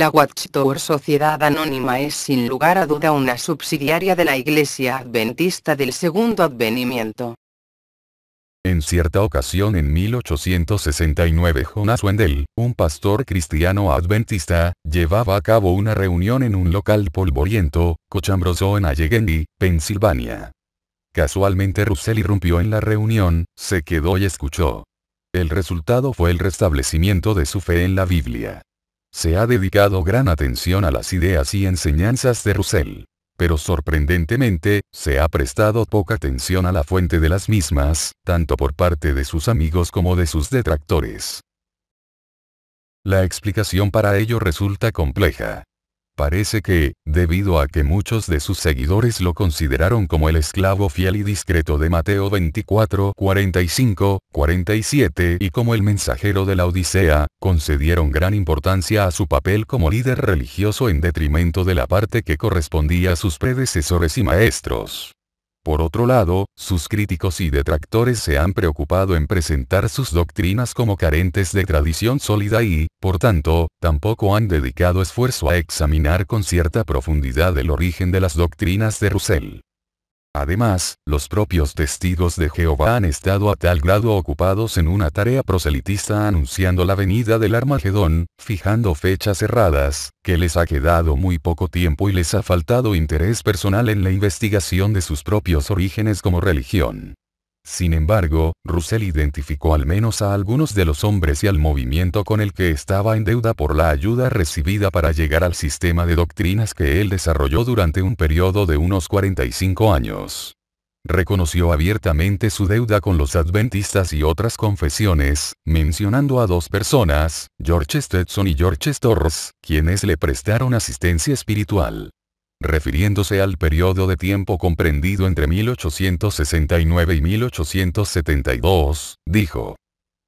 La Watchtower Sociedad Anónima es sin lugar a duda una subsidiaria de la Iglesia Adventista del Segundo Advenimiento. En cierta ocasión en 1869 Jonas Wendell, un pastor cristiano adventista, llevaba a cabo una reunión en un local polvoriento, cochambroso en Allegheny, Pensilvania. Casualmente Russell irrumpió en la reunión, se quedó y escuchó. El resultado fue el restablecimiento de su fe en la Biblia. Se ha dedicado gran atención a las ideas y enseñanzas de Russell. Pero sorprendentemente, se ha prestado poca atención a la fuente de las mismas, tanto por parte de sus amigos como de sus detractores. La explicación para ello resulta compleja. Parece que, debido a que muchos de sus seguidores lo consideraron como el esclavo fiel y discreto de Mateo 24, 45, 47 y como el mensajero de la Odisea, concedieron gran importancia a su papel como líder religioso en detrimento de la parte que correspondía a sus predecesores y maestros. Por otro lado, sus críticos y detractores se han preocupado en presentar sus doctrinas como carentes de tradición sólida y, por tanto, tampoco han dedicado esfuerzo a examinar con cierta profundidad el origen de las doctrinas de Russell. Además, los propios testigos de Jehová han estado a tal grado ocupados en una tarea proselitista anunciando la venida del Armagedón, fijando fechas cerradas, que les ha quedado muy poco tiempo y les ha faltado interés personal en la investigación de sus propios orígenes como religión. Sin embargo, Russell identificó al menos a algunos de los hombres y al movimiento con el que estaba en deuda por la ayuda recibida para llegar al sistema de doctrinas que él desarrolló durante un periodo de unos 45 años. Reconoció abiertamente su deuda con los adventistas y otras confesiones, mencionando a dos personas, George Stetson y George Storrs, quienes le prestaron asistencia espiritual refiriéndose al periodo de tiempo comprendido entre 1869 y 1872, dijo,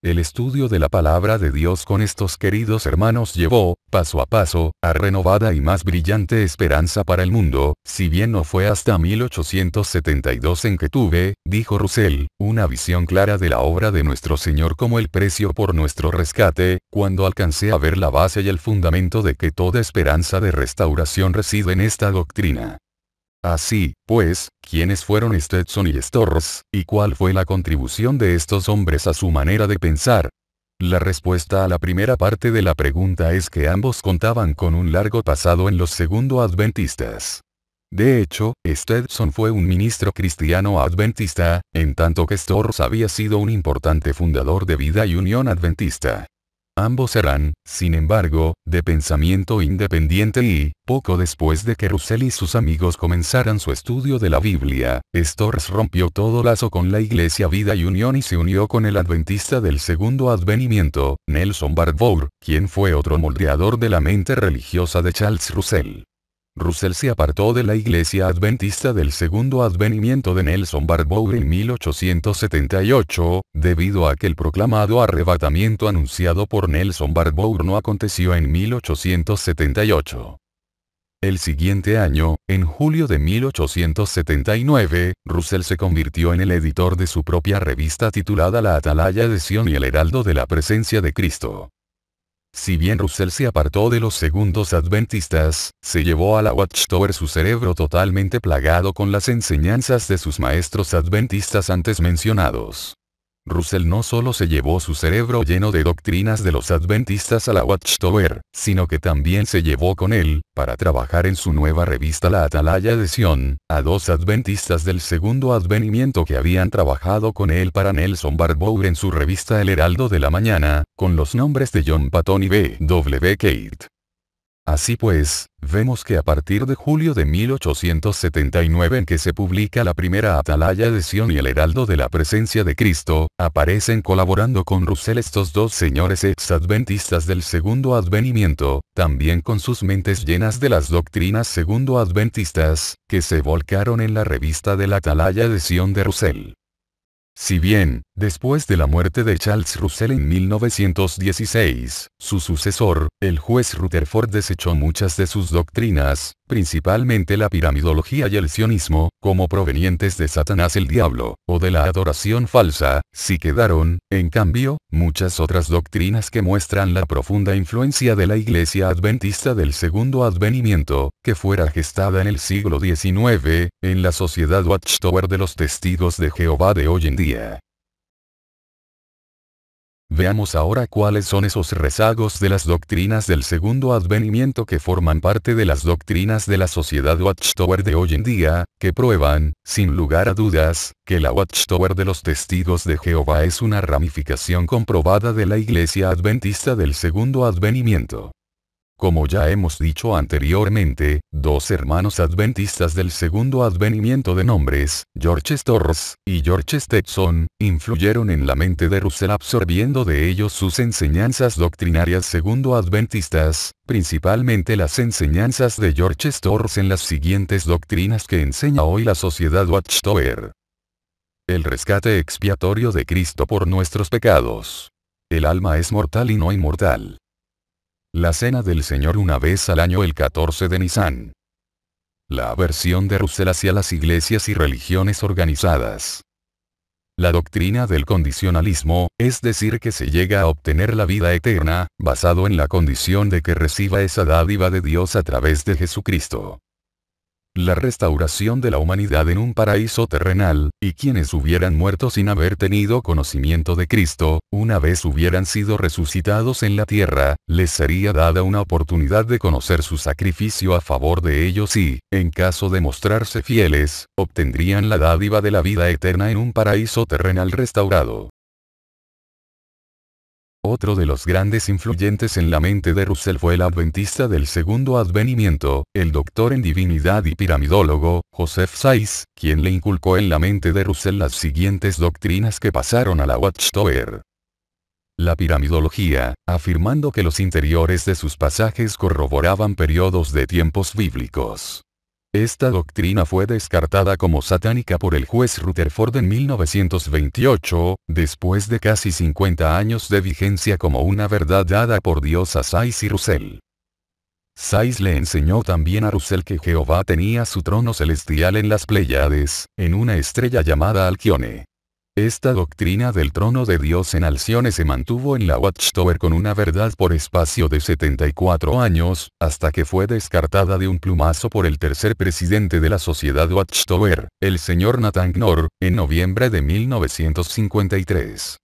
el estudio de la palabra de Dios con estos queridos hermanos llevó, paso a paso, a renovada y más brillante esperanza para el mundo, si bien no fue hasta 1872 en que tuve, dijo Russell, una visión clara de la obra de nuestro Señor como el precio por nuestro rescate, cuando alcancé a ver la base y el fundamento de que toda esperanza de restauración reside en esta doctrina. Así, pues, ¿quiénes fueron Stetson y Storrs, y cuál fue la contribución de estos hombres a su manera de pensar? La respuesta a la primera parte de la pregunta es que ambos contaban con un largo pasado en los segundo adventistas. De hecho, Stetson fue un ministro cristiano adventista, en tanto que Storrs había sido un importante fundador de vida y unión adventista. Ambos eran, sin embargo, de pensamiento independiente y, poco después de que Russell y sus amigos comenzaran su estudio de la Biblia, Storrs rompió todo lazo con la Iglesia Vida y Unión y se unió con el adventista del segundo advenimiento, Nelson Barbour, quien fue otro moldeador de la mente religiosa de Charles Russell. Russell se apartó de la Iglesia Adventista del Segundo Advenimiento de Nelson Barbour en 1878, debido a que el proclamado arrebatamiento anunciado por Nelson Barbour no aconteció en 1878. El siguiente año, en julio de 1879, Russell se convirtió en el editor de su propia revista titulada La Atalaya de Sion y el Heraldo de la Presencia de Cristo. Si bien Russell se apartó de los segundos adventistas, se llevó a la Watchtower su cerebro totalmente plagado con las enseñanzas de sus maestros adventistas antes mencionados. Russell no solo se llevó su cerebro lleno de doctrinas de los adventistas a la Watchtower, sino que también se llevó con él, para trabajar en su nueva revista La Atalaya de Sion, a dos adventistas del segundo advenimiento que habían trabajado con él para Nelson Barbour en su revista El Heraldo de la Mañana, con los nombres de John Patton y B.W. Kate. Así pues, vemos que a partir de julio de 1879 en que se publica la primera Atalaya de Sion y el Heraldo de la Presencia de Cristo, aparecen colaborando con Russell estos dos señores ex-adventistas del segundo advenimiento, también con sus mentes llenas de las doctrinas segundo adventistas, que se volcaron en la revista de la Atalaya de Sion de Russell. Si bien, después de la muerte de Charles Russell en 1916, su sucesor, el juez Rutherford desechó muchas de sus doctrinas, principalmente la piramidología y el sionismo, como provenientes de Satanás el diablo, o de la adoración falsa, si quedaron, en cambio, muchas otras doctrinas que muestran la profunda influencia de la Iglesia Adventista del Segundo Advenimiento, que fuera gestada en el siglo XIX, en la sociedad Watchtower de los Testigos de Jehová de hoy en día. Veamos ahora cuáles son esos rezagos de las doctrinas del segundo advenimiento que forman parte de las doctrinas de la sociedad Watchtower de hoy en día, que prueban, sin lugar a dudas, que la Watchtower de los testigos de Jehová es una ramificación comprobada de la iglesia adventista del segundo advenimiento. Como ya hemos dicho anteriormente, dos hermanos adventistas del segundo advenimiento de nombres, George Storrs y George Stetson, influyeron en la mente de Russell absorbiendo de ellos sus enseñanzas doctrinarias segundo adventistas, principalmente las enseñanzas de George Storrs en las siguientes doctrinas que enseña hoy la sociedad Watchtower. El rescate expiatorio de Cristo por nuestros pecados. El alma es mortal y no inmortal. La Cena del Señor una vez al año el 14 de Nisan. La aversión de Russell hacia las iglesias y religiones organizadas. La doctrina del condicionalismo, es decir que se llega a obtener la vida eterna, basado en la condición de que reciba esa dádiva de Dios a través de Jesucristo la restauración de la humanidad en un paraíso terrenal, y quienes hubieran muerto sin haber tenido conocimiento de Cristo, una vez hubieran sido resucitados en la tierra, les sería dada una oportunidad de conocer su sacrificio a favor de ellos y, en caso de mostrarse fieles, obtendrían la dádiva de la vida eterna en un paraíso terrenal restaurado. Otro de los grandes influyentes en la mente de Russell fue el adventista del segundo advenimiento, el doctor en divinidad y piramidólogo, Joseph Sais, quien le inculcó en la mente de Russell las siguientes doctrinas que pasaron a la Watchtower. La piramidología, afirmando que los interiores de sus pasajes corroboraban periodos de tiempos bíblicos. Esta doctrina fue descartada como satánica por el juez Rutherford en 1928, después de casi 50 años de vigencia como una verdad dada por Dios a Sais y Russell. Sais le enseñó también a Russell que Jehová tenía su trono celestial en las Pléyades, en una estrella llamada Alquione. Esta doctrina del trono de Dios en alciones se mantuvo en la Watchtower con una verdad por espacio de 74 años, hasta que fue descartada de un plumazo por el tercer presidente de la sociedad Watchtower, el señor Nathan Knorr, en noviembre de 1953.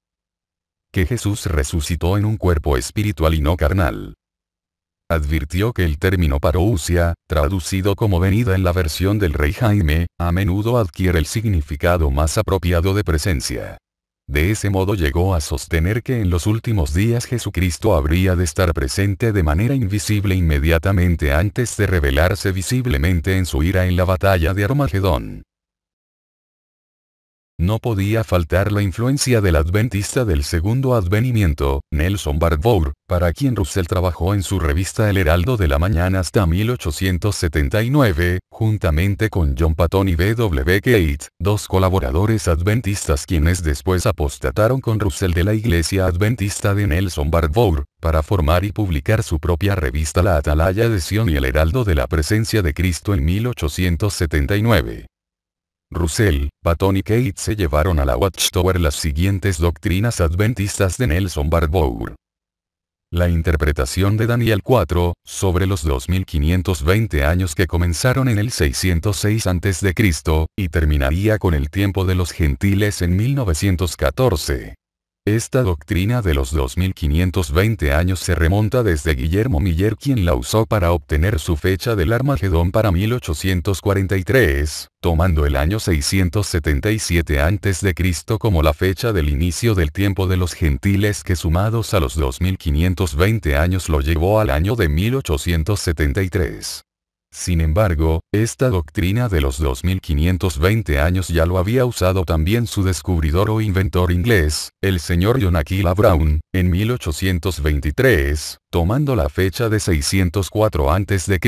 Que Jesús resucitó en un cuerpo espiritual y no carnal advirtió que el término parousia, traducido como venida en la versión del rey Jaime, a menudo adquiere el significado más apropiado de presencia. De ese modo llegó a sostener que en los últimos días Jesucristo habría de estar presente de manera invisible inmediatamente antes de revelarse visiblemente en su ira en la batalla de Armagedón. No podía faltar la influencia del adventista del segundo advenimiento, Nelson Barbour, para quien Russell trabajó en su revista El Heraldo de la Mañana hasta 1879, juntamente con John Patton y W. Gate, dos colaboradores adventistas quienes después apostataron con Russell de la iglesia adventista de Nelson Barbour, para formar y publicar su propia revista La Atalaya de Sion y El Heraldo de la Presencia de Cristo en 1879. Russell, Patton y Kate se llevaron a la Watchtower las siguientes doctrinas adventistas de Nelson Barbour. La interpretación de Daniel 4, sobre los 2520 años que comenzaron en el 606 a.C., y terminaría con el tiempo de los gentiles en 1914. Esta doctrina de los 2520 años se remonta desde Guillermo Miller quien la usó para obtener su fecha del Armagedón para 1843, tomando el año 677 a.C. como la fecha del inicio del tiempo de los gentiles que sumados a los 2520 años lo llevó al año de 1873. Sin embargo, esta doctrina de los 2520 años ya lo había usado también su descubridor o inventor inglés, el señor John Aquila Brown, en 1823, tomando la fecha de 604 a.C.,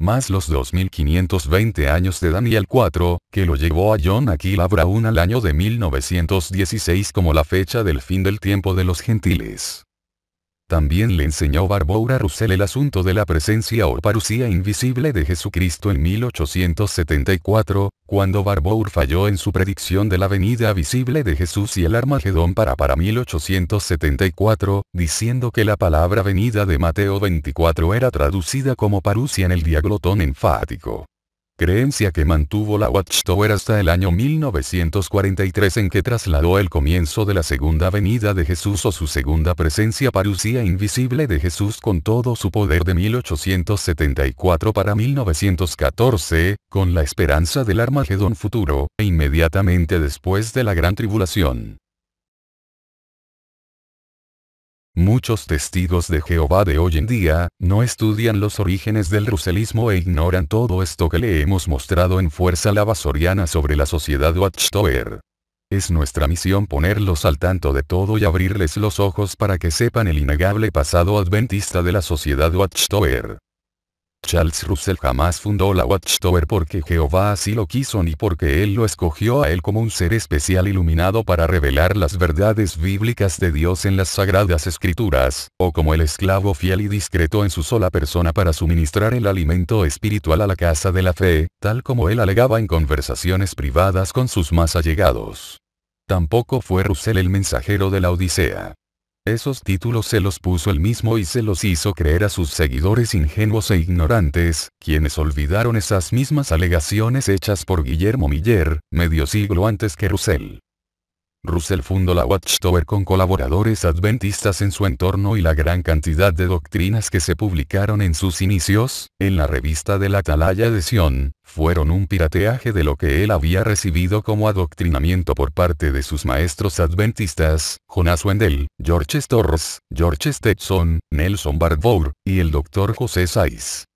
más los 2520 años de Daniel 4, que lo llevó a John Aquila Brown al año de 1916 como la fecha del fin del tiempo de los gentiles. También le enseñó a Russell el asunto de la presencia o parucía invisible de Jesucristo en 1874, cuando Barbour falló en su predicción de la venida visible de Jesús y el Armagedón para para 1874, diciendo que la palabra venida de Mateo 24 era traducida como parusia en el diaglotón enfático creencia que mantuvo la Watchtower hasta el año 1943 en que trasladó el comienzo de la segunda venida de Jesús o su segunda presencia parucía invisible de Jesús con todo su poder de 1874 para 1914, con la esperanza del Armagedón futuro, e inmediatamente después de la gran tribulación. Muchos testigos de Jehová de hoy en día, no estudian los orígenes del ruselismo e ignoran todo esto que le hemos mostrado en fuerza lavasoriana sobre la sociedad Watchtower. Es nuestra misión ponerlos al tanto de todo y abrirles los ojos para que sepan el innegable pasado adventista de la sociedad Watchtower. Charles Russell jamás fundó la Watchtower porque Jehová así lo quiso ni porque Él lo escogió a Él como un ser especial iluminado para revelar las verdades bíblicas de Dios en las sagradas escrituras, o como el esclavo fiel y discreto en su sola persona para suministrar el alimento espiritual a la casa de la fe, tal como Él alegaba en conversaciones privadas con sus más allegados. Tampoco fue Russell el mensajero de la Odisea. Esos títulos se los puso él mismo y se los hizo creer a sus seguidores ingenuos e ignorantes, quienes olvidaron esas mismas alegaciones hechas por Guillermo Miller, medio siglo antes que Russell. Russell fundó la Watchtower con colaboradores adventistas en su entorno y la gran cantidad de doctrinas que se publicaron en sus inicios, en la revista de la Atalaya de Sion, fueron un pirateaje de lo que él había recibido como adoctrinamiento por parte de sus maestros adventistas, Jonas Wendell, George Storrs, George Stetson, Nelson Barbour, y el Dr. José Sais.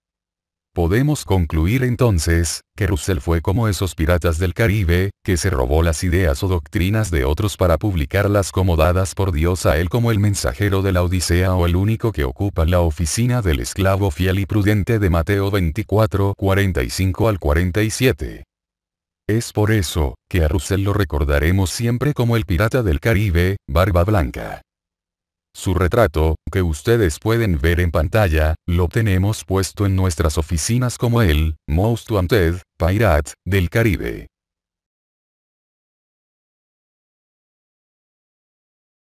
Podemos concluir entonces, que Russell fue como esos piratas del Caribe, que se robó las ideas o doctrinas de otros para publicarlas como dadas por Dios a él como el mensajero de la Odisea o el único que ocupa la oficina del esclavo fiel y prudente de Mateo 24, 45 al 47. Es por eso, que a Russell lo recordaremos siempre como el pirata del Caribe, barba blanca. Su retrato, que ustedes pueden ver en pantalla, lo tenemos puesto en nuestras oficinas como el Most Wanted, Pirate, del Caribe.